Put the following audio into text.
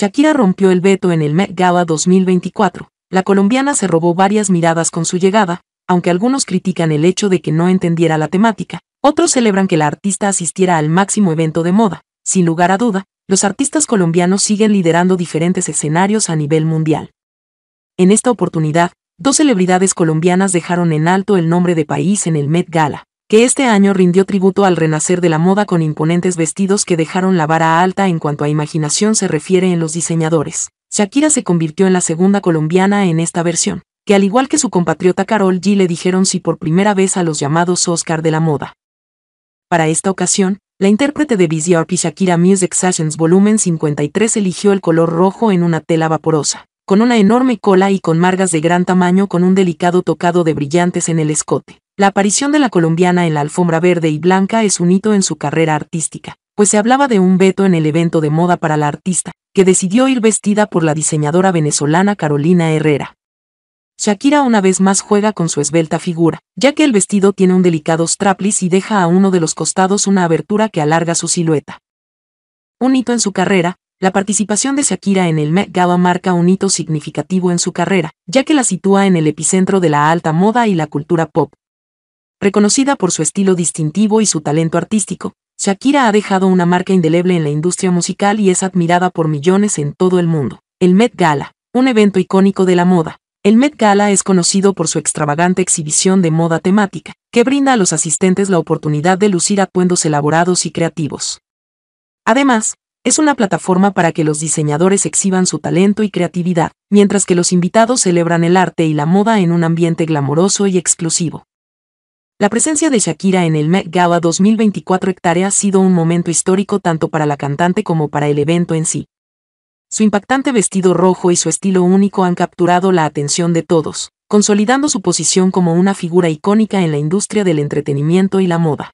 Shakira rompió el veto en el Met Gala 2024. La colombiana se robó varias miradas con su llegada, aunque algunos critican el hecho de que no entendiera la temática. Otros celebran que la artista asistiera al máximo evento de moda. Sin lugar a duda, los artistas colombianos siguen liderando diferentes escenarios a nivel mundial. En esta oportunidad, dos celebridades colombianas dejaron en alto el nombre de país en el Met Gala que este año rindió tributo al renacer de la moda con imponentes vestidos que dejaron la vara alta en cuanto a imaginación se refiere en los diseñadores. Shakira se convirtió en la segunda colombiana en esta versión, que al igual que su compatriota Carol G le dijeron sí por primera vez a los llamados Oscar de la moda. Para esta ocasión, la intérprete de BZRP Shakira Music Sessions Volumen 53 eligió el color rojo en una tela vaporosa, con una enorme cola y con margas de gran tamaño con un delicado tocado de brillantes en el escote la aparición de la colombiana en la alfombra verde y blanca es un hito en su carrera artística, pues se hablaba de un veto en el evento de moda para la artista, que decidió ir vestida por la diseñadora venezolana Carolina Herrera. Shakira una vez más juega con su esbelta figura, ya que el vestido tiene un delicado strapless y deja a uno de los costados una abertura que alarga su silueta. Un hito en su carrera, la participación de Shakira en el Met Gala marca un hito significativo en su carrera, ya que la sitúa en el epicentro de la alta moda y la cultura pop, Reconocida por su estilo distintivo y su talento artístico, Shakira ha dejado una marca indeleble en la industria musical y es admirada por millones en todo el mundo. El Met Gala, un evento icónico de la moda. El Met Gala es conocido por su extravagante exhibición de moda temática, que brinda a los asistentes la oportunidad de lucir atuendos elaborados y creativos. Además, es una plataforma para que los diseñadores exhiban su talento y creatividad, mientras que los invitados celebran el arte y la moda en un ambiente glamoroso y exclusivo. La presencia de Shakira en el Met Gala 2024 hectárea ha sido un momento histórico tanto para la cantante como para el evento en sí. Su impactante vestido rojo y su estilo único han capturado la atención de todos, consolidando su posición como una figura icónica en la industria del entretenimiento y la moda.